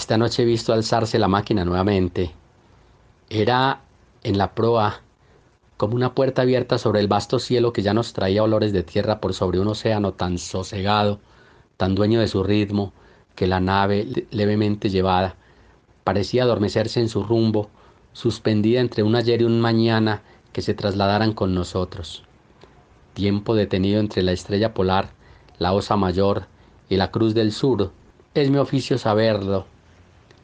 Esta noche he visto alzarse la máquina nuevamente. Era en la proa como una puerta abierta sobre el vasto cielo que ya nos traía olores de tierra por sobre un océano tan sosegado, tan dueño de su ritmo, que la nave levemente llevada parecía adormecerse en su rumbo, suspendida entre un ayer y un mañana que se trasladaran con nosotros. Tiempo detenido entre la estrella polar, la osa mayor y la cruz del sur, es mi oficio saberlo,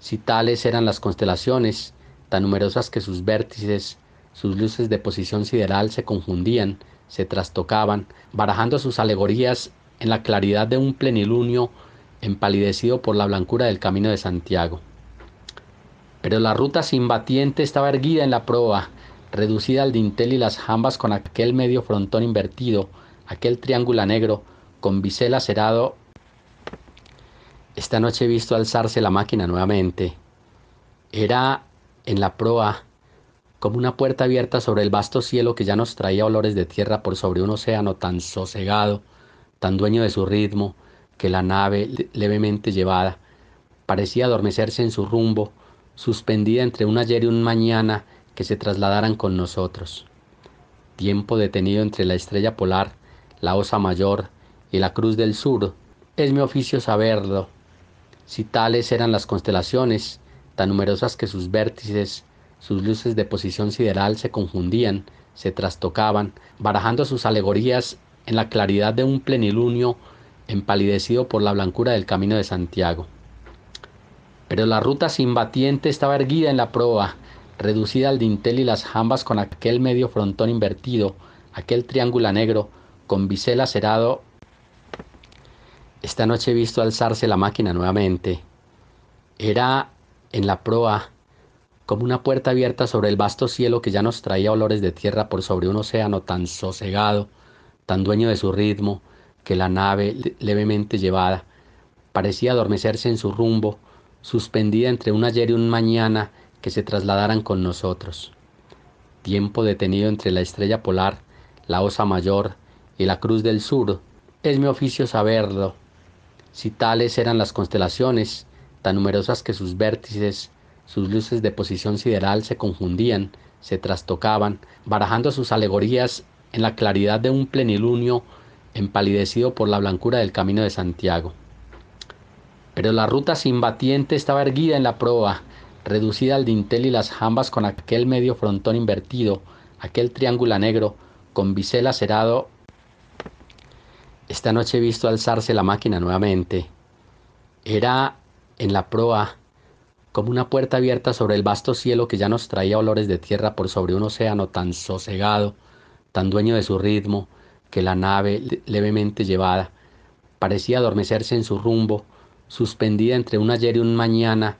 si tales eran las constelaciones, tan numerosas que sus vértices, sus luces de posición sideral se confundían, se trastocaban, barajando sus alegorías en la claridad de un plenilunio empalidecido por la blancura del camino de Santiago. Pero la ruta sin batiente estaba erguida en la proa, reducida al dintel y las jambas con aquel medio frontón invertido, aquel triángulo negro, con bisel acerado esta noche he visto alzarse la máquina nuevamente. Era en la proa como una puerta abierta sobre el vasto cielo que ya nos traía olores de tierra por sobre un océano tan sosegado, tan dueño de su ritmo, que la nave, levemente llevada, parecía adormecerse en su rumbo, suspendida entre un ayer y un mañana que se trasladaran con nosotros. Tiempo detenido entre la estrella polar, la osa mayor y la cruz del sur, es mi oficio saberlo, si tales eran las constelaciones, tan numerosas que sus vértices, sus luces de posición sideral se confundían, se trastocaban, barajando sus alegorías en la claridad de un plenilunio empalidecido por la blancura del camino de Santiago. Pero la ruta sin batiente estaba erguida en la proa, reducida al dintel y las jambas con aquel medio frontón invertido, aquel triángulo negro, con bisel acerado esta noche he visto alzarse la máquina nuevamente. Era en la proa como una puerta abierta sobre el vasto cielo que ya nos traía olores de tierra por sobre un océano tan sosegado, tan dueño de su ritmo, que la nave levemente llevada parecía adormecerse en su rumbo, suspendida entre un ayer y un mañana que se trasladaran con nosotros. Tiempo detenido entre la estrella polar, la osa mayor y la cruz del sur, es mi oficio saberlo, si tales eran las constelaciones, tan numerosas que sus vértices, sus luces de posición sideral se confundían, se trastocaban, barajando sus alegorías en la claridad de un plenilunio empalidecido por la blancura del camino de Santiago. Pero la ruta sin batiente estaba erguida en la proa, reducida al dintel y las jambas con aquel medio frontón invertido, aquel triángulo negro, con bisel acerado esta noche he visto alzarse la máquina nuevamente. Era en la proa como una puerta abierta sobre el vasto cielo que ya nos traía olores de tierra por sobre un océano tan sosegado, tan dueño de su ritmo, que la nave levemente llevada parecía adormecerse en su rumbo, suspendida entre un ayer y un mañana